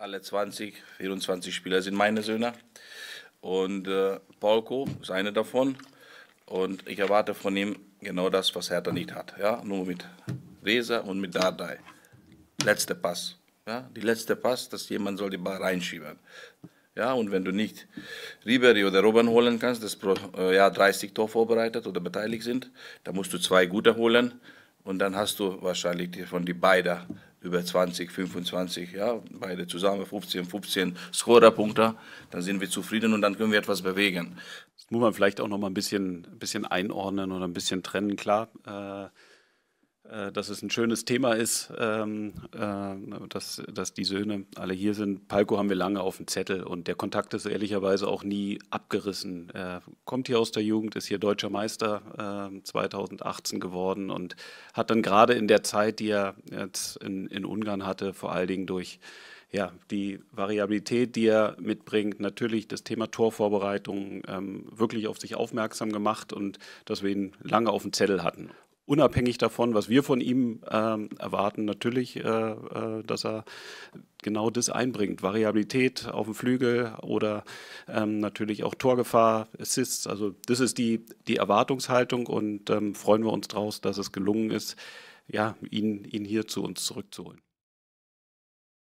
Alle 20, 24 Spieler sind meine Söhne. Und äh, Paulko ist einer davon. Und ich erwarte von ihm genau das, was Hertha nicht hat. Ja? Nur mit Reza und mit Dardai. Letzter Pass. Ja? Die letzte Pass, dass jemand soll die Ball reinschieben. Ja, und wenn du nicht Ribery oder Robben holen kannst, das pro äh, Jahr 30 Tor vorbereitet oder beteiligt sind, dann musst du zwei gute holen und dann hast du wahrscheinlich von die beiden über 20, 25, ja, beide zusammen, 15, 15 Scorerpunkte, dann sind wir zufrieden und dann können wir etwas bewegen. Das muss man vielleicht auch noch mal ein bisschen, ein bisschen einordnen oder ein bisschen trennen. Klar, äh, äh, dass es ein schönes Thema ist, ähm, äh, dass, dass die Söhne alle hier sind. Palko haben wir lange auf dem Zettel und der Kontakt ist ehrlicherweise auch nie abgerissen. Er kommt hier aus der Jugend, ist hier deutscher Meister äh, 2018 geworden und hat dann gerade in der Zeit, die er jetzt in, in Ungarn hatte, vor allen Dingen durch ja, die Variabilität, die er mitbringt, natürlich das Thema Torvorbereitung ähm, wirklich auf sich aufmerksam gemacht und dass wir ihn lange auf dem Zettel hatten unabhängig davon, was wir von ihm ähm, erwarten, natürlich, äh, äh, dass er genau das einbringt. Variabilität auf dem Flügel oder ähm, natürlich auch Torgefahr, Assists. Also das ist die, die Erwartungshaltung und ähm, freuen wir uns draus, dass es gelungen ist, ja, ihn, ihn hier zu uns zurückzuholen.